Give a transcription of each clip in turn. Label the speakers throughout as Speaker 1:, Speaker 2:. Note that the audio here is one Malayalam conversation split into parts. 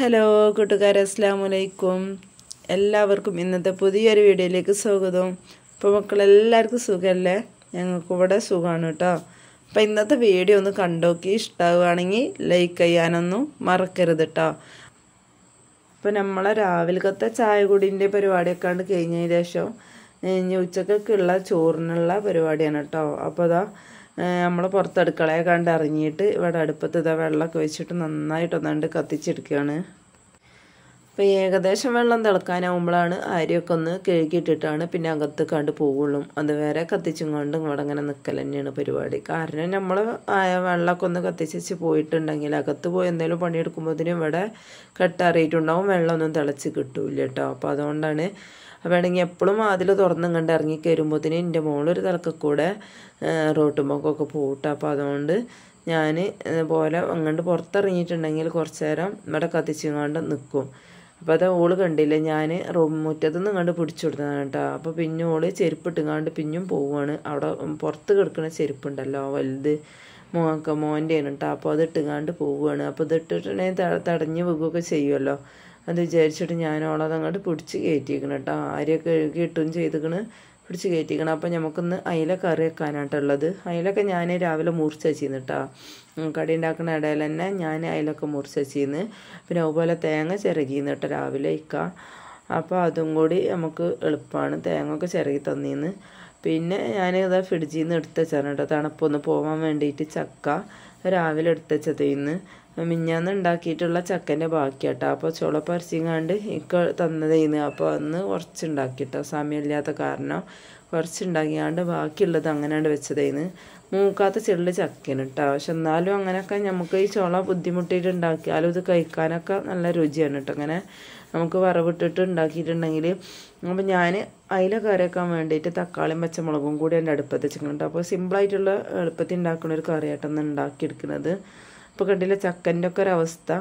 Speaker 1: ഹലോ കൂട്ടുകാരെ അസ്സാം വലൈക്കും എല്ലാവർക്കും ഇന്നത്തെ പുതിയൊരു വീഡിയോയിലേക്ക് സ്വാഗതം ഇപ്പോൾ മക്കളെല്ലാവർക്കും സുഖമല്ലേ ഞങ്ങൾക്ക് ഇവിടെ സുഖമാണ് കേട്ടോ അപ്പോൾ ഇന്നത്തെ വീഡിയോ ഒന്ന് കണ്ടോക്കി ഇഷ്ടമാവുകയാണെങ്കിൽ ലൈക്ക് ചെയ്യാനൊന്നും മറക്കരുത് കേട്ടോ അപ്പോൾ നമ്മളെ രാവിലത്തെ ചായ കുടിൻ്റെ പരിപാടിയൊക്കെ കണ്ട് കഴിഞ്ഞതിന് ശേഷം ഉച്ചക്കൊക്കെ ഉള്ള ചോറിനുള്ള പരിപാടിയാണ് കേട്ടോ അപ്പോൾ അതാ നമ്മൾ പുറത്ത് അടുക്കളയെ കണ്ട് ഇറങ്ങിയിട്ട് ഇവിടെ അടുപ്പത്ത് ഇതാ വെള്ളമൊക്കെ വെച്ചിട്ട് നന്നായിട്ടൊന്നാണ്ട് കത്തിച്ചെടുക്കുകയാണ് അപ്പോൾ ഏകദേശം വെള്ളം തിളക്കാനാവുമ്പോഴാണ് അരിയൊക്കെ ഒന്ന് കഴുകിയിട്ടിട്ടാണ് പിന്നെ അകത്ത് കണ്ട് പോവുള്ളൂ അതുവരെ കത്തിച്ചും കൊണ്ട് ഇവിടെ അങ്ങനെ നിൽക്കൽ തന്നെയാണ് പരിപാടി കാരണം നമ്മൾ വെള്ളമൊക്കെ ഒന്ന് കത്തിച്ച് പോയിട്ടുണ്ടെങ്കിൽ അകത്ത് പോയി എന്തെങ്കിലും പണിയെടുക്കുമ്പോഴത്തേനും ഇവിടെ കെട്ടറിയിട്ടുണ്ടാവും വെള്ളമൊന്നും തിളച്ച് കിട്ടൂല കേട്ടോ അപ്പോൾ അതുകൊണ്ടാണ് വേണമെങ്കിൽ എപ്പോഴും വാതിൽ തുറന്നും കണ്ട് ഇറങ്ങി കയറുമ്പോഴത്തേന് എൻ്റെ മോളൊരു തലക്കക്കൂടെ റോട്ടുമ്പോക്കൊക്കെ പോകട്ടെ അപ്പോൾ അതുകൊണ്ട് ഞാൻ പോലെ അങ്ങോട്ട് പുറത്തിറങ്ങിയിട്ടുണ്ടെങ്കിൽ കുറച്ച് നേരം ഇവിടെ കത്തിച്ചുകൊണ്ട് നിൽക്കും അപ്പോൾ അത് ഓള് കണ്ടില്ല ഞാൻ റൂം മുറ്റത്തുനിന്ന് കണ്ട് പിടിച്ചു കൊടുത്തതാണ് കേട്ടോ അപ്പോൾ പിന്നെ ഓള് ചെരുപ്പിട്ടുങ്ങാണ്ട് പിന്നും പോവുകയാണ് അവിടെ പുറത്ത് കിടക്കുന്ന ചെരുപ്പുണ്ടല്ലോ വലുത് മോക്ക ആണ് കേട്ടോ അപ്പോൾ അത് ഇട്ടുകൊണ്ട് പോവുകയാണ് അപ്പോൾ ഇത് ഇട്ടിട്ടുണ്ടെങ്കിൽ തടഞ്ഞ് വെക്കുകയൊക്കെ ചെയ്യുമല്ലോ അത് വിചാരിച്ചിട്ട് ഞാൻ ഓളത് അങ്ങോട്ട് പിടിച്ച് കയറ്റിയിരിക്കണം കേട്ടോ ആരെയൊക്കെ കഴുകിയിട്ടും ചെയ്തിക്കണ് പിടിച്ച് കയറ്റിക്കണം അപ്പം നമുക്കൊന്ന് അയില കറി വെക്കാനായിട്ടുള്ളത് അയിലൊക്കെ ഞാൻ രാവിലെ മുറിച്ച് വെച്ചിരുന്നു കേട്ടോ കടി ഉണ്ടാക്കുന്ന ഇടയിൽ തന്നെ ഞാൻ അയിലൊക്കെ മുറിച്ച് വെച്ചിരുന്ന് പിന്നെ അതുപോലെ തേങ്ങ ചിരകിയിരുന്നു കേട്ടോ രാവിലെ ഇക്കാം അപ്പോൾ അതും കൂടി നമുക്ക് എളുപ്പമാണ് തേങ്ങ ഒക്കെ ചിരകി തന്നിന്ന് പിന്നെ ഞാൻ ഇതാ ഫ്രിഡ്ജിൽ നിന്ന് എടുത്തുവെച്ചാണ് കേട്ടോ തണുപ്പൊന്ന് പോകാൻ വേണ്ടിയിട്ട് ചക്ക രാവിലെ എടുത്തുവെച്ചത് നിന്ന് മിഞ്ഞാന്ന് ഉണ്ടാക്കിയിട്ടുള്ള ചക്കൻ്റെ ബാക്കിയാട്ടോ അപ്പോൾ ചുള ഇക്ക തന്നതേന്ന് അപ്പോൾ അന്ന് കുറച്ച് സമയമില്ലാത്ത കാരണം കുറച്ച് ഉണ്ടാക്കിയാണ്ട് ബാക്കിയുള്ളത് അങ്ങനെയാണ് വെച്ചതേന്ന് മൂക്കാത്ത ചെള്ളി ചക്കന് കേട്ടോ പക്ഷെ എന്നാലും അങ്ങനെയൊക്കെ നമുക്ക് ഈ ചുള ബുദ്ധിമുട്ടിയിട്ട് ഉണ്ടാക്കിയാലും ഇത് കഴിക്കാനൊക്കെ നല്ല രുചിയാണ് കേട്ടോ അങ്ങനെ നമുക്ക് വറവിട്ടിട്ട് ഉണ്ടാക്കിയിട്ടുണ്ടെങ്കിൽ അപ്പോൾ ഞാൻ അയില കറിയാക്കാൻ വേണ്ടിയിട്ട് തക്കാളിയും പച്ചമുളകും കൂടി എൻ്റെ അടുപ്പത്ത് വെച്ചിട്ടുണ്ട് അപ്പോൾ സിമ്പിളായിട്ടുള്ള എളുപ്പത്തിൽ ഉണ്ടാക്കുന്ന ഒരു കറിയായിട്ടാണ് ഉണ്ടാക്കിയെടുക്കുന്നത് ഇപ്പം കണ്ടില്ല ചക്കൻ്റെ ഒക്കെ ഒരവസ്ഥ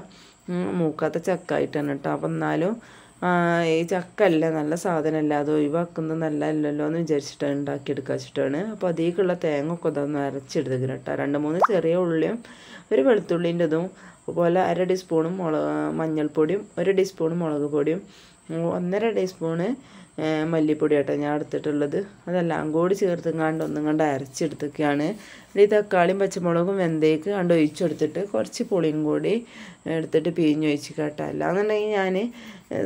Speaker 1: മൂക്കാത്ത ചക്കായിട്ടാണ് കേട്ടോ അപ്പം എന്നാലും ഈ ചക്ക അല്ല നല്ല സാധനമല്ല അത് ഒഴിവാക്കുന്നത് നല്ല അല്ലല്ലോ എന്ന് വിചാരിച്ചിട്ടാണ് ഉണ്ടാക്കിയെടുക്കുക വെച്ചിട്ടാണ് അപ്പോൾ അതേക്കുള്ള തേങ്ങ ഒക്കെ അതൊന്ന് അരച്ചെടുത്തിക്കണം കേട്ടോ രണ്ട് മൂന്ന് ചെറിയ ഉള്ളിയും ഒരു വെളുത്തുള്ളിൻ്റെ ഇതും അതുപോലെ അര ടീസ്പൂണും മുളക് മഞ്ഞൾപ്പൊടിയും ഒരു ടീസ്പൂൺ മുളക് പൊടിയും ഒന്നര ടീസ്പൂണ് മല്ലിപ്പൊടി ആട്ടോ ഞാൻ എടുത്തിട്ടുള്ളത് അതെല്ലാം കൂടി ചേർത്ത് കണ്ട് ഒന്നും കണ്ട് അരച്ചെടുത്തൊക്കെയാണ് ഈ തക്കാളിയും പച്ചമുളകും വെന്തേക്ക് കണ്ട് ഒഴിച്ചെടുത്തിട്ട് കുറച്ച് പുളിയും കൂടി എടുത്തിട്ട് പിഴിഞ്ഞൊഴിച്ച് കേട്ടോ എന്നുണ്ടെങ്കിൽ ഞാൻ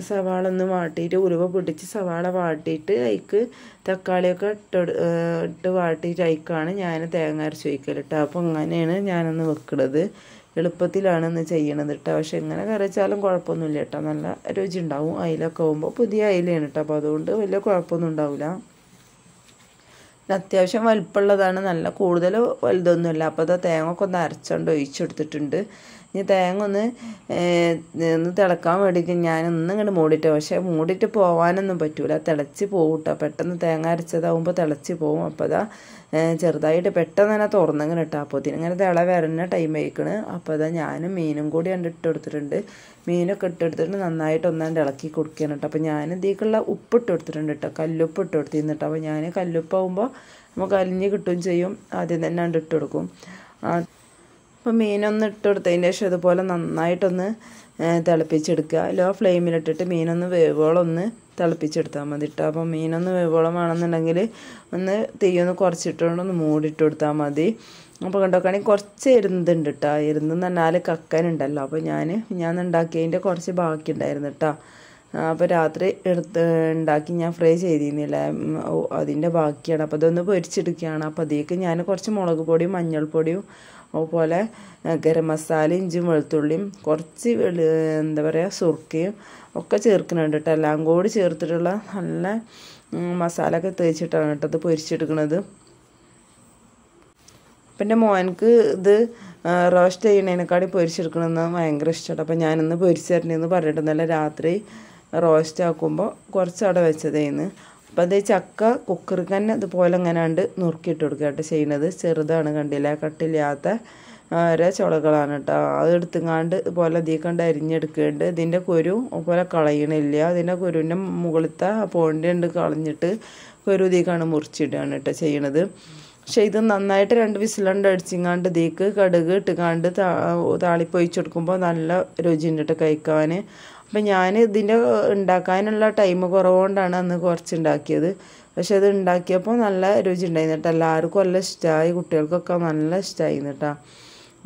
Speaker 1: സവാള ഒന്ന് വാട്ടിയിട്ട് ഉരുവ പിടിച്ച് സവാള വാട്ടിയിട്ട് അതിക്ക് തക്കാളിയൊക്കെ ഇട്ട് ഇട്ട് വാട്ടിയിട്ട് അതിക്കാണ് ഞാൻ തേങ്ങ അരച്ച് വയ്ക്കൽ കേട്ടോ അപ്പോൾ അങ്ങനെയാണ് ഞാനൊന്ന് വെക്കുന്നത് എളുപ്പത്തിലാണെന്ന് ചെയ്യണത് കേട്ടോ പക്ഷെ എങ്ങനെ കരച്ചാലും കുഴപ്പമൊന്നുമില്ല കേട്ടോ നല്ല രുചി ഉണ്ടാവും അയിലൊക്കെ ആകുമ്പോൾ പുതിയ അയിലാണ് കേട്ടോ അപ്പോൾ അതുകൊണ്ട് വലിയ കുഴപ്പമൊന്നും ഉണ്ടാവില്ല അത്യാവശ്യം വലുപ്പമുള്ളതാണ് നല്ല കൂടുതൽ വലുതൊന്നുമില്ല അപ്പോൾ അത് തേങ്ങൊക്കെ ഒന്ന് അരച്ചുകൊണ്ട് ഒഴിച്ചെടുത്തിട്ടുണ്ട് ഇനി തേങ്ങ ഒന്ന് ഒന്ന് തിളക്കാൻ വേണ്ടിയിട്ട് ഒന്നും ഇങ്ങോട്ട് മൂടിയിട്ടോ പക്ഷേ മൂടിയിട്ട് പോകാനൊന്നും പറ്റൂല തിളച്ച് പോകും കേട്ടോ പെട്ടെന്ന് തേങ്ങ അരച്ചതാവുമ്പോൾ തിളച്ച് പോകും അപ്പോൾ അതാ ചെറുതായിട്ട് പെട്ടെന്ന് തന്നെ തുറന്നിങ്ങനെ ഇട്ടാൽ അപ്പോത്തിന് ഇങ്ങനെ തിള വരുന്ന ടൈം ആയിക്കണ് അപ്പോൾ അതാ ഞാനും മീനും കൂടി കണ്ട് ഇട്ടെടുത്തിട്ടുണ്ട് മീനൊക്കെ ഇട്ടെടുത്തിട്ട് നന്നായിട്ട് ഒന്നാണ്ട് ഇളക്കി കൊടുക്കുകയാണ് കേട്ടോ അപ്പോൾ ഞാൻ ഇതിലേക്കുള്ള ഉപ്പ് ഇട്ട് കൊടുത്തിട്ടുണ്ട് കേട്ടോ കല്ലുപ്പ് ഇട്ട് കൊടുത്തിരുന്നു കേട്ടോ അപ്പോൾ ഞാൻ കല്ലുപ്പാവുമ്പോൾ നമുക്ക് അലിഞ്ഞ് കിട്ടുകയും ചെയ്യും ആദ്യം തന്നെ കണ്ട് ഇട്ട് കൊടുക്കും അപ്പോൾ മീനൊന്ന് ഇട്ട് കൊടുത്തതിൻ്റെ ശേഷം ഇതുപോലെ നന്നായിട്ടൊന്ന് തിളപ്പിച്ചെടുക്കുക ലോ ഫ്ലെയിമിലിട്ടിട്ട് മീനൊന്ന് വേവോളൊന്ന് തിളപ്പിച്ചെടുത്താൽ മതി കേട്ടോ അപ്പോൾ മീനൊന്ന് വേവോളം വേണമെന്നുണ്ടെങ്കിൽ ഒന്ന് തീയൊന്ന് കുറച്ചിട്ടുകൊണ്ട് ഒന്ന് മൂടിയിട്ട് കൊടുത്താൽ മതി അപ്പോൾ കണ്ടോ കണി കുറച്ച് ഇരുന്നുണ്ട് കേട്ടോ ഇരുന്നെന്ന് പറഞ്ഞാൽ കക്കനുണ്ടല്ലോ അപ്പോൾ ഞാൻ ഞാൻ ഉണ്ടാക്കിയതിൻ്റെ കുറച്ച് ബാക്കി ഉണ്ടായിരുന്നു കേട്ടോ അപ്പോൾ രാത്രി എടുത്ത് ഉണ്ടാക്കി ഞാൻ ഫ്രൈ ചെയ്തിരുന്നില്ല അതിൻ്റെ ബാക്കിയാണ് അപ്പോൾ അതൊന്ന് പൊരിച്ചെടുക്കുകയാണ് അപ്പോൾ അതിലേക്ക് ഞാൻ കുറച്ച് മുളക് പൊടിയും മഞ്ഞൾപ്പൊടിയും അതുപോലെ ഗരം മസാല ഇഞ്ചും വെളുത്തുള്ളിയും കുറച്ച് വെളു എന്താ പറയുക സുർക്കയും ഒക്കെ ചേർക്കുന്നുണ്ട് കേട്ടോ എല്ലാം കൂടി ചേർത്തിട്ടുള്ള നല്ല മസാല ഒക്കെ തേച്ചിട്ടാണ് കേട്ടോ അത് പൊരിച്ചെടുക്കുന്നത് പിന്നെ മോനക്ക് ഇത് റോസ്റ്റ് ചെയ്യണേനെക്കാടി പൊരിച്ചെടുക്കണമെന്ന് ഭയങ്കര ഇഷ്ടമാണ് അപ്പോൾ ഞാനിന്ന് പൊരിച്ചിട്ടുണ്ടെന്ന് പറഞ്ഞിട്ടുണ്ട് നല്ല രാത്രി റോസ്റ്റ് ആക്കുമ്പോൾ കുറച്ച് അവിടെ വെച്ചതേന്ന് അപ്പം അത് ചക്ക കുക്കറിക്ക് തന്നെ ഇതുപോലെ ഇങ്ങനെയാണ്ട് നുറുക്കിയിട്ട് കൊടുക്കുക കേട്ടോ ചെയ്യുന്നത് ചെറുതാണ് കണ്ടില്ല കട്ടില്ലാത്ത ഓരോ ചുളകളാണ് കേട്ടോ അത് എടുത്തുങ്ങാണ്ട് ഇതുപോലെ കണ്ട് അരിഞ്ഞെടുക്കുന്നുണ്ട് ഇതിൻ്റെ കുരു അതുപോലെ കളയണില്ല അതിൻ്റെ കുരുവിൻ്റെ മുകളിലത്തെ പോണ്ടി ഉണ്ട് കളഞ്ഞിട്ട് കുരു ഇതിക്കാണ് മുറിച്ചിടുകയാണ് കേട്ടോ ചെയ്യണത് പക്ഷേ ഇത് നന്നായിട്ട് രണ്ട് വിസിലുണ്ട് അടിച്ചിങ്ങാണ്ട് ഇതിക്ക് കടുക് ഇട്ടുകാണ്ട് താളിപ്പൊഴിച്ചെടുക്കുമ്പോൾ നല്ല രുചിയുണ്ട് കേട്ടോ കഴിക്കാൻ അപ്പം ഞാൻ ഇതിൻ്റെ ഉണ്ടാക്കാനുള്ള ടൈം കുറവുകൊണ്ടാണ് അന്ന് കുറച്ച് ഉണ്ടാക്കിയത് പക്ഷെ അത് ഉണ്ടാക്കിയപ്പോൾ നല്ല രുചി ഉണ്ടായിരുന്നു കേട്ടോ എല്ലാവർക്കും നല്ല ഇഷ്ടമായി കുട്ടികൾക്കൊക്കെ നല്ല ഇഷ്ടമായിരുന്നു കേട്ടോ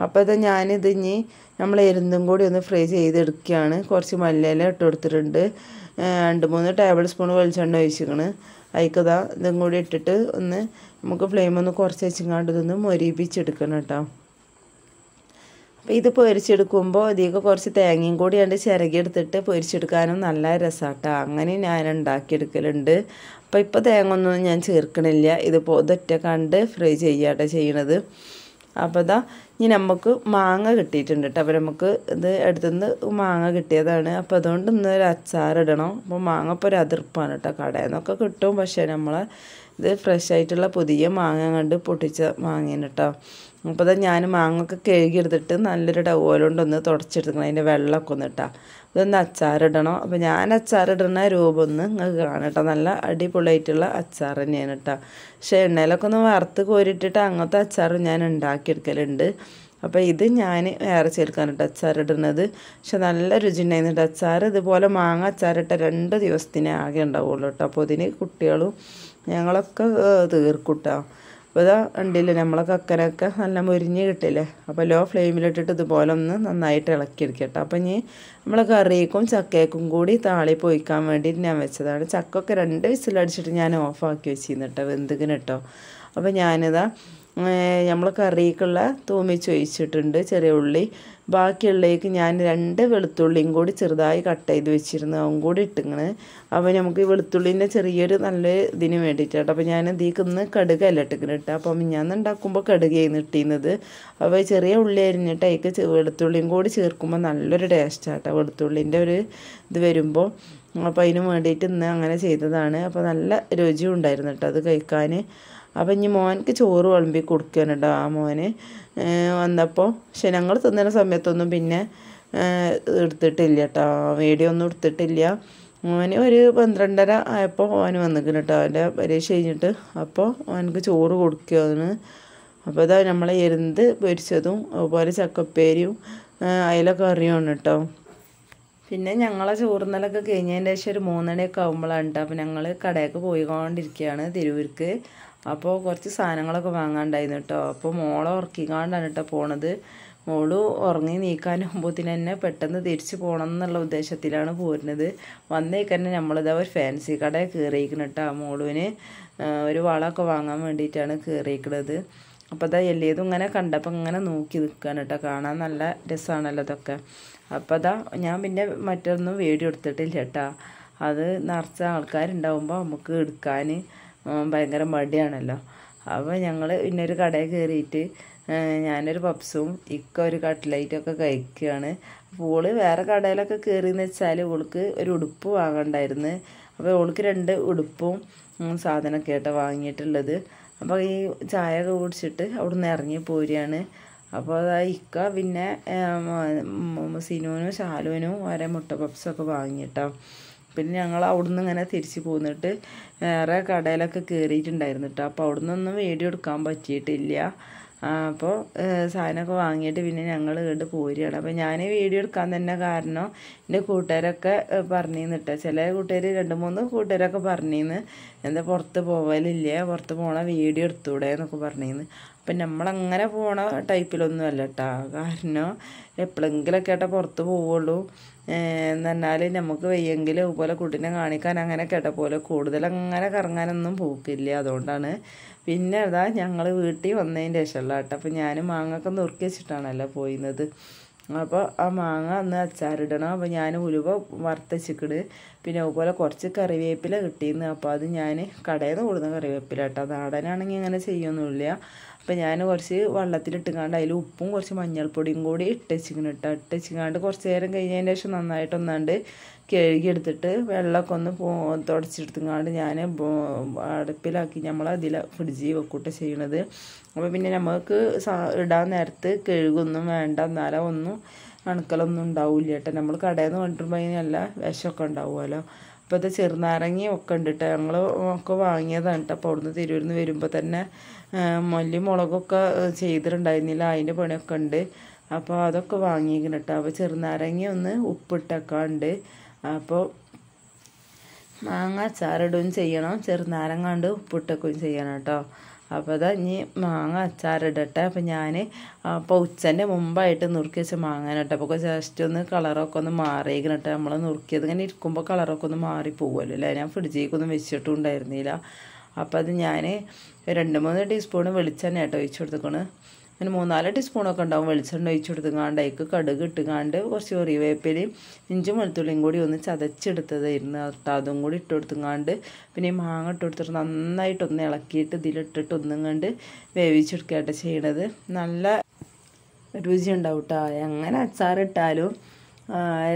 Speaker 1: അപ്പോൾ ഇത് ഞാനിത് ഇനി നമ്മൾ എരുന്നും കൂടി ഒന്ന് ഫ്രൈ ചെയ്തെടുക്കുകയാണ് കുറച്ച് മല്ലയില ഇട്ട് കൊടുത്തിട്ടുണ്ട് രണ്ട് മൂന്ന് ടേബിൾ സ്പൂൺ വെളിച്ചെണ്ണ ഒഴിച്ചിരിക്കണ് അതിക്കതാ ഇതും കൂടി ഇട്ടിട്ട് ഒന്ന് നമുക്ക് ഫ്ലെയിം ഒന്ന് കുറച്ച് വെച്ചിങ്ങാണ്ട് ഇതൊന്ന് മൊരിപ്പിച്ചെടുക്കണം കേട്ടോ അപ്പോൾ ഇത് പൊരിച്ചെടുക്കുമ്പോൾ ഇതിലേക്ക് കുറച്ച് തേങ്ങയും കൂടി കണ്ട് ചിരകിയെടുത്തിട്ട് പൊരിച്ചെടുക്കാനും നല്ല രസമാട്ടോ അങ്ങനെ ഞാൻ ഉണ്ടാക്കിയെടുക്കലുണ്ട് അപ്പോൾ ഇപ്പോൾ തേങ്ങ ഒന്നും ഞാൻ ചേർക്കണില്ല ഇതിപ്പോൾ ഇതൊറ്റ കണ്ട് ഫ്രൈ ചെയ്യാട്ടോ ചെയ്യണത് അപ്പോൾ ഇതാ ഇനി നമുക്ക് മാങ്ങ കിട്ടിയിട്ടുണ്ട് കേട്ടോ അപ്പോൾ നമുക്ക് ഇത് എടുത്തുനിന്ന് മാങ്ങ കിട്ടിയതാണ് അപ്പോൾ അതുകൊണ്ട് ഇന്ന് ഒരു അച്ചാറിടണം അപ്പോൾ മാങ്ങ ഇപ്പോൾ ഒരു അതിർപ്പാണ് കേട്ടോ കടയിൽ നിന്നൊക്കെ കിട്ടും പക്ഷേ നമ്മളെ ഇത് ഫ്രഷ് ആയിട്ടുള്ള പുതിയ മാങ്ങ കണ്ട് പൊട്ടിച്ച മാങ്ങയാണ് കേട്ടോ അപ്പോൾ അത് ഞാൻ മാങ്ങൊക്കെ കഴുകിയെടുത്തിട്ട് നല്ലൊരു ടവൽ തുടച്ചെടുക്കണം അതിൻ്റെ വെള്ളമൊക്കെ ഒന്ന് ഇട്ടാൽ ഇതൊന്ന് അച്ചാറിടണം അപ്പോൾ ഞാൻ അച്ചാറിടുന്ന രൂപം ഒന്ന് നിങ്ങൾക്ക് കാണട്ടോ നല്ല അടിപൊളിയായിട്ടുള്ള അച്ചാർ തന്നെയാണ് കേട്ടോ പക്ഷേ എണ്ണയിലൊക്കെ ഒന്ന് വറുത്ത് കോരിട്ടിട്ട് അങ്ങനത്തെ അച്ചാറും ഞാൻ ഉണ്ടാക്കിയെടുക്കലുണ്ട് അപ്പോൾ ഇത് ഞാൻ വേറെ ചേർക്കാനിട്ട് അച്ചാറിടുന്നത് പക്ഷെ നല്ല രുചി ഉണ്ടായിരുന്നു അച്ചാർ ഇതുപോലെ മാങ്ങ അച്ചാറിട്ട രണ്ട് ദിവസത്തിനേ ആകെ ഉണ്ടാവുള്ളൂ കേട്ടോ അപ്പോൾ ഇതിന് കുട്ടികളും ഞങ്ങളൊക്കെ തീർക്കും കേട്ടോ അപ്പോൾ ഇതാ ഉണ്ടല്ലേ നമ്മളെ കക്കനൊക്കെ നല്ല മുരിഞ്ഞ് കിട്ടില്ലേ അപ്പോൾ ലോ ഫ്ലെയിമിലിട്ടിട്ട് ഇതുപോലെ ഒന്ന് നന്നായിട്ട് കേട്ടോ അപ്പം ഇനി നമ്മൾ കറിക്കും ചക്കയ്ക്കും കൂടി താളി പൊയ്ക്കാൻ വേണ്ടിയിട്ട് ഞാൻ വെച്ചതാണ് ചക്കൊക്കെ രണ്ട് വിസിലടിച്ചിട്ട് ഞാൻ ഓഫാക്കി കേട്ടോ വെന്തുകിന് കേട്ടോ അപ്പോൾ ഞാനിതാ നമ്മൾ കറിക്കുള്ള തൂമി ചൊയിച്ചിട്ടുണ്ട് ചെറിയ ഉള്ളി ബാക്കിയുള്ളേക്ക് ഞാൻ രണ്ട് വെളുത്തുള്ളിയും കൂടി ചെറുതായി കട്ട് ചെയ്ത് വെച്ചിരുന്നു അതും കൂടി ഇട്ടിങ്ങനെ അപ്പോൾ നമുക്ക് ഈ വെളുത്തുള്ളീൻ്റെ ചെറിയൊരു നല്ല ഇതിന് വേണ്ടിയിട്ടാണ് അപ്പോൾ ഞാൻ ഇതിലേക്ക് ഒന്ന് കടുക് ഇട്ടിങ്ങനെ ഇട്ട അപ്പോൾ ഞാൻ ഉണ്ടാക്കുമ്പോൾ കടുകയായിരുന്നു ഇട്ടിരുന്നത് അപ്പോൾ ചെറിയ ഉള്ളി അരിഞ്ഞിട്ട് അതിലേക്ക് വെളുത്തുള്ളിയും കൂടി ചേർക്കുമ്പോൾ നല്ലൊരു ടേസ്റ്റാട്ടോ വെളുത്തുള്ളീൻ്റെ ഒരു ഇത് വരുമ്പോൾ അപ്പോൾ അതിന് വേണ്ടിയിട്ട് ഇന്ന് അങ്ങനെ ചെയ്തതാണ് അപ്പോൾ നല്ല രുചിയും ഉണ്ടായിരുന്നു കേട്ടോ അത് കഴിക്കാൻ അപ്പം ഇനി മോനക്ക് ചോറ് വിളമ്പി കൊടുക്കുകയാണ് ആ മോന് വന്നപ്പോൾ പക്ഷെ ഞങ്ങൾ തിന്നുന്ന സമയത്തൊന്നും പിന്നെ എടുത്തിട്ടില്ല കേട്ടോ വീഡിയോ ഒന്നും എടുത്തിട്ടില്ല മോന് ഒരു പന്ത്രണ്ടര ആയപ്പോൾ ഓന് വന്നിക്കണം കേട്ടോ അവൻ്റെ പരീക്ഷ കഴിഞ്ഞിട്ട് അപ്പോൾ ഓനക്ക് ചോറ് കൊടുക്കുകയാണ് അപ്പോൾ അതാ നമ്മളെ എരുന്ത് പൊരിച്ചതും അതുപോലെ ചക്കപ്പേരിയും അയില കറിയാണ് കേട്ടോ പിന്നെ ഞങ്ങളെ ചോറുന്നലൊക്കെ കഴിഞ്ഞതിൻ്റെ ശേഷം ഒരു മൂന്നണിയൊക്കെ ആകുമ്പോഴാണ് കേട്ടോ അപ്പോൾ ഞങ്ങൾ കടയൊക്കെ പോയിക്കൊണ്ടിരിക്കുകയാണ് തിരുവൂർക്ക് അപ്പോൾ കുറച്ച് സാധനങ്ങളൊക്കെ വാങ്ങാണ്ടായിരുന്നു കേട്ടോ അപ്പോൾ മോളെ ഉറക്കിക്കാണ്ടാണ് കേട്ടോ പോണത് മോള് ഉറങ്ങി നീക്കാനാകുമ്പോഴത്തിന് തന്നെ പെട്ടെന്ന് തിരിച്ചു പോകണം എന്നുള്ള ഉദ്ദേശത്തിലാണ് പോരുന്നത് വന്നേക്കന്നെ നമ്മളിതാ ഒരു ഫാൻസി കട കയറിയിരിക്കണം കേട്ടോ മോളുവിന് ഒരു വളമൊക്കെ വാങ്ങാൻ വേണ്ടിയിട്ടാണ് കയറിയിരിക്കണത് അപ്പോൾ അതാ എല്ലേതും ഇങ്ങനെ കണ്ടപ്പോൾ ഇങ്ങനെ നോക്കി നിൽക്കുകയാണ് കേട്ടോ കാണാൻ നല്ല രസമാണല്ലോ അതൊക്കെ അപ്പോൾ അതാ ഞാൻ പിന്നെ മറ്റൊന്നും വേടി എടുത്തിട്ടില്ല കേട്ടോ അത് നിറച്ച ആൾക്കാരുണ്ടാവുമ്പോൾ നമുക്ക് എടുക്കാൻ ഭയങ്കര മടിയാണല്ലോ അപ്പോൾ ഞങ്ങൾ ഇന്നൊരു കടയിൽ കയറിയിട്ട് ഞാനൊരു പപ്സും ഇക്ക ഒരു കട്ട്ലൈറ്റൊക്കെ കഴിക്കുകയാണ് അപ്പോൾ ഓള് വേറെ കടയിലൊക്കെ കയറിയെന്ന് വെച്ചാൽ ഓൾക്ക് ഒരു ഉടുപ്പ് വാങ്ങണ്ടായിരുന്നു അപ്പോൾ ഓൾക്ക് രണ്ട് ഉടുപ്പും സാധനമൊക്കെ ആയിട്ട് വാങ്ങിയിട്ടുള്ളത് അപ്പോൾ ഈ ചായ ഒക്കെ കുടിച്ചിട്ട് അവിടുന്ന് ഇറങ്ങി പോരുകയാണ് അപ്പോൾ അതാ ഇക്ക പിന്നെ സിനുവിനും ശാലുവിനും ഒരേ മുട്ട പപ്സൊക്കെ വാങ്ങിയിട്ടാണ് പിന്നെ ഞങ്ങൾ അവിടുന്ന് ഇങ്ങനെ തിരിച്ച് പോന്നിട്ട് വേറെ കടയിലൊക്കെ കയറിയിട്ടുണ്ടായിരുന്നു കേട്ടോ അപ്പോൾ അവിടെ നിന്നൊന്നും വീഡിയോ എടുക്കാൻ പറ്റിയിട്ടില്ല അപ്പോൾ സാധനമൊക്കെ വാങ്ങിയിട്ട് പിന്നെ ഞങ്ങൾ ഇങ്ങോട്ട് പോരുകയാണ് അപ്പോൾ ഞാൻ വീഡിയോ എടുക്കാൻ തന്നെ കാരണം എൻ്റെ കൂട്ടുകാരൊക്കെ പറഞ്ഞിരുന്നു കേട്ടോ ചില കൂട്ടുകാർ രണ്ട് മൂന്ന് കൂട്ടുകാരൊക്കെ പറഞ്ഞിരുന്നു എന്താ പുറത്ത് പോകലില്ല പുറത്ത് പോകണ വീഡിയോ എടുത്തൂടെ എന്നൊക്കെ പറഞ്ഞിരുന്നു അപ്പം നമ്മളങ്ങനെ പോണ ടൈപ്പിലൊന്നും അല്ല കേട്ടോ കാരണം എപ്പോഴെങ്കിലൊക്കെ ആയിട്ട് പുറത്ത് പോവുള്ളൂ എന്നാൽ നമുക്ക് വയ്യെങ്കിൽ ഇതുപോലെ കുട്ടിനെ കാണിക്കാൻ അങ്ങനെ കേട്ട പോലെ കൂടുതൽ അങ്ങനെ കറങ്ങാനൊന്നും പോക്കില്ല അതുകൊണ്ടാണ് പിന്നെ അതാ ഞങ്ങൾ വീട്ടിൽ വന്നതിൻ്റെ കേട്ടോ അപ്പോൾ ഞാൻ മാങ്ങൊക്കെ നുറുക്കി വെച്ചിട്ടാണല്ലോ പോയിരുന്നത് അപ്പോൾ ആ മാങ്ങ അന്ന് അച്ചാറിടണം അപ്പോൾ ഞാൻ ഉലുവ വറുത്തച്ചിക്കിട് പിന്നെ അതുപോലെ കുറച്ച് കറിവേപ്പില കിട്ടിയിരുന്നു അപ്പോൾ അത് ഞാൻ കടയിൽ നിന്ന് കൂടുന്ന കറിവേപ്പില കേട്ടോ നാടനാണെങ്കിൽ അങ്ങനെ ചെയ്യൊന്നുമില്ല അപ്പം ഞാൻ കുറച്ച് വെള്ളത്തിലിട്ടുകാണ്ട് അതിൽ ഉപ്പും കുറച്ച് മഞ്ഞൾപ്പൊടിയും കൂടി ഇട്ടച്ചിക്കണം ഇട്ട ഇട്ടച്ചിക്കാണ്ട് കുറച്ച് നേരം കഴിഞ്ഞതിന് ശേഷം നന്നായിട്ട് ഒന്നാണ്ട് കഴുകിയെടുത്തിട്ട് വെള്ളമൊക്കെ ഒന്ന് പോ തുടച്ചെടുത്തുങ്ങാണ്ട് ഞാൻ അടുപ്പിലാക്കി നമ്മൾ അതിൽ ഫ്രിഡ്ജിൽ വെക്കൂട്ട ചെയ്യണത് അപ്പോൾ പിന്നെ നമുക്ക് ഇടാൻ നേരത്ത് കഴുകൊന്നും വേണ്ട എന്നാലും ഒന്നും അണുക്കലൊന്നും ഉണ്ടാവില്ല കേട്ടോ നമ്മൾ കടയിൽ നിന്ന് കൊണ്ടുപോയി നല്ല വിഷമൊക്കെ ഉണ്ടാവുമല്ലോ ഇപ്പോഴത്തെ ചെറുനാരങ്ങയും ഒക്കെ ഉണ്ട് കേട്ടോ ഞങ്ങൾ ഒക്കെ വാങ്ങിയതാണ് കേട്ടോ അപ്പോൾ അവിടുന്ന് തിരൂരിൽ നിന്ന് വരുമ്പോൾ തന്നെ മല്ലി മുളകൊക്കെ ചെയ്തിട്ടുണ്ടായിരുന്നില്ല അതിൻ്റെ പണിയൊക്കെ ഉണ്ട് അപ്പോൾ അതൊക്കെ വാങ്ങിയിരിക്കണം കേട്ടോ അപ്പോൾ ചെറുനാരങ്ങ ഒന്ന് ഉപ്പിട്ടൊക്കെ ഉണ്ട് അപ്പോൾ മാങ്ങ അച്ചാറിടുകയും ചെയ്യണം ചെറുനാരങ്ങ കൊണ്ട് ഉപ്പിട്ടൊക്കെയും ചെയ്യണം കേട്ടോ അപ്പോൾ അതാ ഇനി മാങ്ങ അച്ചാറിടട്ടെ അപ്പോൾ ഞാൻ അപ്പോൾ ഉച്ചൻ്റെ മുമ്പായിട്ട് നുറുക്കി വെച്ച മാങ്ങ കേട്ടോ അപ്പോൾ ജസ്റ്റ് ഒന്ന് കളറൊക്കെ ഒന്ന് മാറിയേക്കണം കേട്ടോ നമ്മൾ നുറുക്കിയത് ഇങ്ങനെ ഇരിക്കുമ്പോൾ കളറൊക്കെ ഒന്ന് മാറി പോകുമല്ലോ അല്ലേ ഞാൻ ഫ്രിഡ്ജിലേക്കൊന്നും വെച്ചിട്ടും ഉണ്ടായിരുന്നില്ല അപ്പോൾ അത് ഞാൻ രണ്ട് മൂന്ന് ടീസ്പൂൺ വെളിച്ചെണ്ണ കേട്ടോ ഒഴിച്ചു കൊടുത്തേക്കണ് അങ്ങനെ മൂന്നാല് ടീസ്പൂണൊക്കെ ഉണ്ടാവും വെളിച്ചെണ്ണ ഒഴിച്ചു കൊടുത്തുങ്ങാണ്ട് അതിക്ക് കടുക് ഇട്ടുങ്ങാണ്ട് കുറച്ച് കറിവേപ്പിലയും ഇഞ്ചും വെളുത്തുള്ളിയും കൂടി ഒന്ന് ചതച്ചെടുത്തതായിരുന്നു അതും കൂടി ഇട്ട് പിന്നെ ഈ മാങ്ങ ഇട്ട് കൊടുത്തിട്ട് നന്നായിട്ടൊന്ന് ഇളക്കിയിട്ട് ഇതിലിട്ടിട്ട് ഒന്നും കണ്ട് വേവിച്ചെടുക്കുകയായിട്ട് ചെയ്യണത് നല്ല രുചി ഉണ്ടാവും കേട്ടോ എങ്ങനെ അച്ചാറിട്ടാലും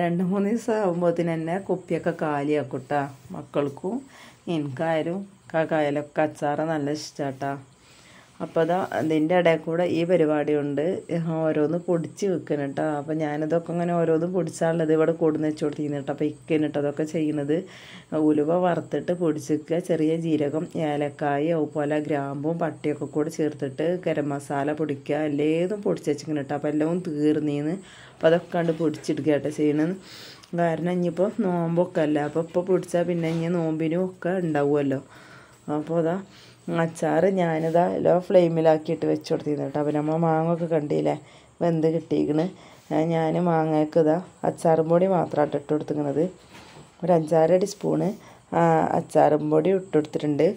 Speaker 1: രണ്ട് മൂന്ന് ദിവസം ആകുമ്പോഴത്തേന് തന്നെ കുപ്പിയൊക്കെ കാലിയാക്കും കേട്ടോ മക്കൾക്കും എനിക്കായാലും കായലൊക്കെ അച്ചാറ് നല്ല ഇഷ്ടമാണ് കേട്ടോ അപ്പോൾ അതാ അതിൻ്റെ ഇടയിൽ കൂടെ ഈ പരിപാടി ഉണ്ട് ഓരോന്ന് പൊടിച്ച് വെക്കണം കേട്ടോ അപ്പോൾ ഞാനിതൊക്കെ അങ്ങനെ ഓരോന്ന് പൊടിച്ചാലുള്ളത് ഇവിടെ കൊടുന്ന് വെച്ച് കൊടുത്തിരുന്നു കേട്ടോ അപ്പോൾ ഇക്കന് കേട്ടോ അതൊക്കെ ചെയ്യുന്നത് ഉലുവ വറുത്തിട്ട് വെക്കുക ചെറിയ ജീരകം ഏലക്കായ അതുപോലെ ഗ്രാമ്പും പട്ടിയൊക്കെ കൂടെ ചേർത്തിട്ട് ഗരം മസാല പൊടിക്കുക എല്ലാതും പൊടിച്ച് വെച്ചിങ്ങനെ കേട്ടോ അപ്പോൾ എല്ലാം തീർന്നീന്ന് അപ്പോൾ അതൊക്കെ കണ്ട് പൊടിച്ചിടുക കേട്ടോ ചെയ്യണമെന്ന് കാരണം ഇനിയിപ്പോൾ നോമ്പൊക്കെ അല്ല അപ്പോൾ ഇപ്പോൾ പൊടിച്ചാൽ പിന്നെ ഇനി നോമ്പിനും ഒക്കെ ഉണ്ടാവുമല്ലോ അപ്പോൾ അതാ അച്ചാർ ഞാനിതാ ലോ ഫ്ലെയിമിലാക്കിയിട്ട് വെച്ച് കൊടുത്തിരുന്നു കേട്ടോ അപ്പോൾ നമ്മൾ മാങ്ങൊക്കെ കണ്ടില്ലേ വെന്ത് കിട്ടിയിരിക്കണ് ഞാൻ മാങ്ങയ്ക്ക് ഇതാ അച്ചാറും പൊടി മാത്രമാണ് ഇട്ട് കൊടുത്തിരിക്കുന്നത് ഒരു അഞ്ചാറ് സ്പൂണ് അച്ചാറും പൊടി ഇട്ട് കൊടുത്തിട്ടുണ്ട്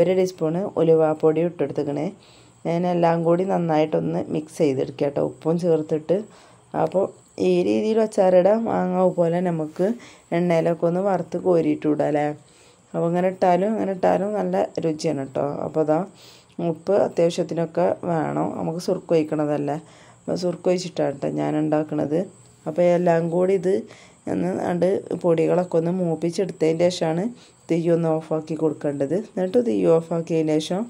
Speaker 1: ഒരു ടീസ്പൂണ് ഉലുവാപ്പൊടി ഇട്ട് കൊടുത്തിരിക്കണേ ഞാൻ എല്ലാം കൂടി നന്നായിട്ടൊന്ന് മിക്സ് ചെയ്തെടുക്കുക കേട്ടോ ഉപ്പും ചേർത്തിട്ട് അപ്പോൾ ഈ രീതിയിൽ അച്ചാറിടാം മാങ്ങ പോലെ നമുക്ക് എണ്ണയിലൊക്കെ ഒന്ന് വറുത്ത് കോരിയിട്ടിടാം അല്ലേ അപ്പോൾ അങ്ങനെ ഇട്ടാലും അങ്ങനെ ഇട്ടാലും നല്ല രുചിയാണ് കേട്ടോ അപ്പോൾ അതാ ഉപ്പ് അത്യാവശ്യത്തിനൊക്കെ വേണം നമുക്ക് സുർക്ക് ഒഴിക്കണതല്ലേ അപ്പോൾ സുർക്ക് ഒഴിച്ചിട്ടാണ് കേട്ടോ ഞാൻ ഉണ്ടാക്കണത് അപ്പോൾ എല്ലാം കൂടി ഇത് എന്ന് കണ്ട് പൊടികളൊക്കെ ഒന്ന് മൂപ്പിച്ചെടുത്തതിൻ്റെ ശേഷമാണ് തീയൊന്ന് ഒന്ന് ഓഫാക്കി കൊടുക്കേണ്ടത് എന്നിട്ട് തീ ഓഫാക്കിയതിന് ശേഷം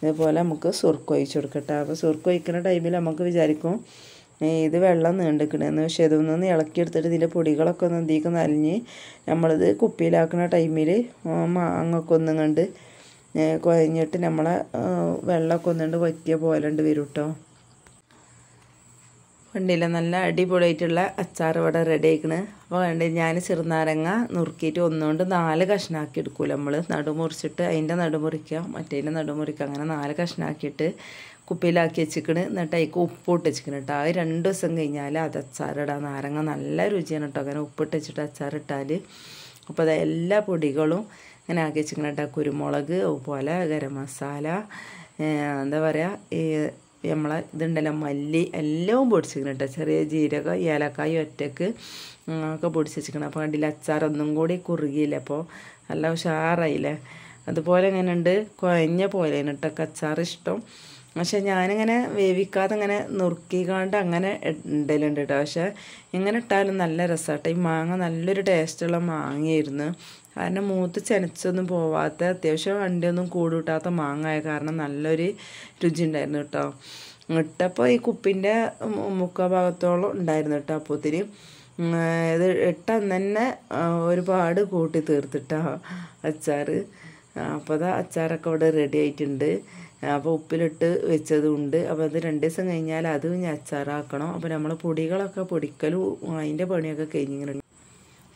Speaker 1: ഇതേപോലെ നമുക്ക് സുർക്ക് ഒഴിച്ചു കൊടുക്കട്ടെ അപ്പോൾ സുർക്ക് ഒഴിക്കുന്ന ടൈമിൽ നമുക്ക് വിചാരിക്കും ഇത് വെള്ളം നീണ്ടിക്കണേന്ന് പക്ഷെ ഇതൊന്നും ഒന്ന് ഇളക്കിയെടുത്തിട്ട് ഇതിൻ്റെ പൊടികളൊക്കെ ഒന്ന് എന്തിക്ക് നലിഞ്ഞ് നമ്മളിത് കുപ്പിയിലാക്കുന്ന ടൈമിൽ മാങ്ങൊക്കെ ഒന്നും കണ്ട് കുഴഞ്ഞിട്ട് നമ്മളെ വെള്ളമൊക്കെ ഒന്നുകൊണ്ട് വറ്റിയ പോലുണ്ട് വരും കേട്ടോ കണ്ടില്ല നല്ല അടിപൊളിയായിട്ടുള്ള അച്ചാർ ഇവിടെ റെഡി ആയിക്കണ് അപ്പോൾ കണ്ട് ഞാൻ ചെറുനാരങ്ങ നുറുക്കിയിട്ട് ഒന്നുകൊണ്ട് നാല് കഷ്ണാക്കി എടുക്കൂല നമ്മൾ നടുമുറിച്ചിട്ട് അതിൻ്റെ നടുമുറിക്കുക മറ്റേതിൻ്റെ നടുമുറിക്കുക അങ്ങനെ നാല് കഷ്ണാക്കിയിട്ട് കുപ്പിയിലാക്കി വെച്ചിക്കണ് എന്നിട്ട് അതിക്ക് ഉപ്പിട്ട് വെച്ചിക്കണം കേട്ടോ ആ രണ്ട് ദിവസം കഴിഞ്ഞാൽ അത് അച്ചാറിടാം നാരങ്ങ നല്ല രുചിയാണ് കേട്ടോ അങ്ങനെ ഉപ്പിട്ട് വെച്ചിട്ട് അച്ചാറിട്ടാൽ അപ്പോൾ അത് എല്ലാ പൊടികളും അങ്ങനെ ആക്കി വെച്ചിരിക്കണം കേട്ടോ കുരുമുളക് അതുപോലെ ഗരം മസാല എന്താ പറയുക ഈ നമ്മളെ ഇതുണ്ടല്ലോ മല്ലി എല്ലാം പൊടിച്ചിരിക്കണം കേട്ടോ ചെറിയ ജീരകം ഏലക്കായ ഒറ്റക്ക് ഒക്കെ പൊടിച്ച് വെച്ചിരിക്കണം അപ്പോൾ കണ്ടില്ല അച്ചാറൊന്നും കൂടി കുറുകിയില്ല അപ്പോൾ നല്ല ഉഷാറായില്ലേ അതുപോലെ ഇങ്ങനെ ഉണ്ട് കുഴഞ്ഞ പോലെ കേട്ടോ ഇഷ്ടം പക്ഷെ ഞാനിങ്ങനെ വേവിക്കാതെ ഇങ്ങനെ നുറുക്കിക്കാണ്ട് അങ്ങനെ ഇടലുണ്ട് കേട്ടോ പക്ഷെ ഇങ്ങനെ ഇട്ടാലും നല്ല രസമാട്ടെ ഈ മാങ്ങ നല്ലൊരു ടേസ്റ്റുള്ള മാങ്ങയായിരുന്നു കാരണം മൂത്ത് ചെനച്ചൊന്നും പോവാത്ത അത്യാവശ്യം വണ്ടിയൊന്നും കൂടുകൂട്ടാത്ത മാങ്ങ കാരണം നല്ലൊരു രുചി ഉണ്ടായിരുന്നു കേട്ടോ ഇട്ടപ്പോൾ ഈ കുപ്പിൻ്റെ മുക്കാ ഭാഗത്തോളം ഉണ്ടായിരുന്നു കേട്ടോ അപ്പൂത്തിരി ഇത് ഇട്ടന്ന് തന്നെ ഒരുപാട് കൂട്ടി തീർത്തിട്ടോ അച്ചാർ അപ്പോൾ അതാ അച്ചാറൊക്കെ ഇവിടെ റെഡി ആയിട്ടുണ്ട് അപ്പോൾ ഉപ്പിലിട്ട് വെച്ചതുണ്ട് അപ്പോൾ അത് രണ്ട് ദിവസം കഴിഞ്ഞാൽ അത് ഇനി അച്ചാറാക്കണം അപ്പോൾ നമ്മൾ പൊടികളൊക്കെ പൊടിക്കലും അതിൻ്റെ പണിയൊക്കെ കഴിഞ്ഞിട്ടുണ്ട്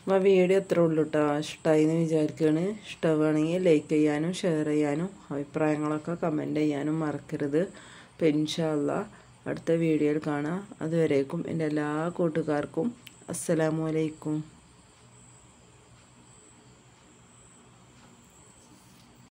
Speaker 1: അപ്പോൾ വീഡിയോ എത്ര ഉള്ളൂ കേട്ടോ ഇഷ്ടമായി എന്ന് വിചാരിക്കുകയാണ് ഇഷ്ടമാണെങ്കിൽ ലൈക്ക് ചെയ്യാനും ഷെയർ ചെയ്യാനും അഭിപ്രായങ്ങളൊക്കെ കമൻറ്റ് ചെയ്യാനും മറക്കരുത് അപ്പോൾ അടുത്ത വീഡിയോയിൽ കാണാം അതുവരേക്കും എൻ്റെ എല്ലാ കൂട്ടുകാർക്കും അസ്സലാമലൈക്കും